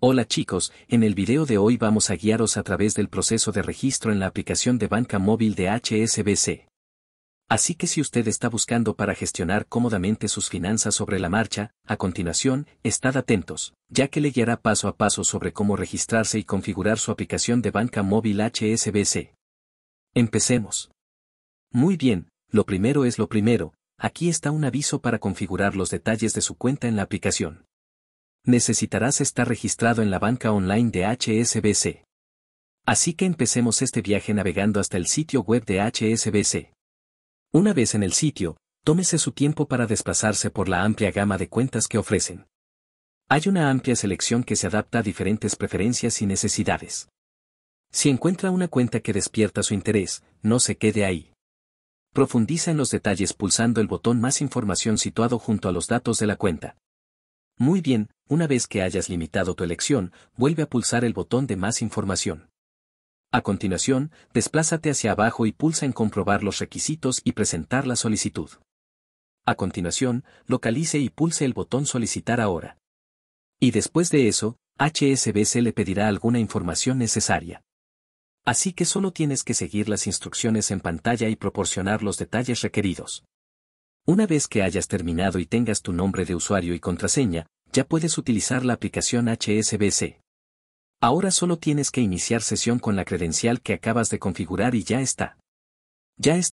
Hola chicos, en el video de hoy vamos a guiaros a través del proceso de registro en la aplicación de banca móvil de HSBC. Así que si usted está buscando para gestionar cómodamente sus finanzas sobre la marcha, a continuación, estad atentos, ya que le guiará paso a paso sobre cómo registrarse y configurar su aplicación de banca móvil HSBC. Empecemos. Muy bien, lo primero es lo primero, aquí está un aviso para configurar los detalles de su cuenta en la aplicación necesitarás estar registrado en la banca online de HSBC. Así que empecemos este viaje navegando hasta el sitio web de HSBC. Una vez en el sitio, tómese su tiempo para desplazarse por la amplia gama de cuentas que ofrecen. Hay una amplia selección que se adapta a diferentes preferencias y necesidades. Si encuentra una cuenta que despierta su interés, no se quede ahí. Profundiza en los detalles pulsando el botón Más información situado junto a los datos de la cuenta. Muy bien, una vez que hayas limitado tu elección, vuelve a pulsar el botón de más información. A continuación, desplázate hacia abajo y pulsa en comprobar los requisitos y presentar la solicitud. A continuación, localice y pulse el botón solicitar ahora. Y después de eso, HSBC le pedirá alguna información necesaria. Así que solo tienes que seguir las instrucciones en pantalla y proporcionar los detalles requeridos. Una vez que hayas terminado y tengas tu nombre de usuario y contraseña, ya puedes utilizar la aplicación HSBC. Ahora solo tienes que iniciar sesión con la credencial que acabas de configurar y ya está. Ya está.